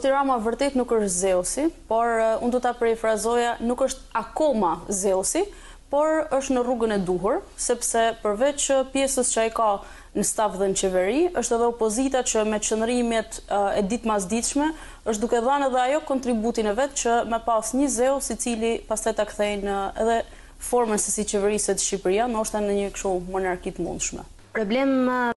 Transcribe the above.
Tirama vërtet nuk është Zeusi, por unë do ta parafrazoja, nuk është akoma Zeusi, por është në rrugën e duhur, sepse përveç pjesës që ai ka në staf dhe në qeveri, është edhe opozita që me çndrrimet e ditë është duke dhanë edhe ajo kontributin e vetë që me pas një zeo si cili pas të të kthejnë edhe formën se si qeverisët Shqipëria, në është në një këshu monarkit mundshme. Problem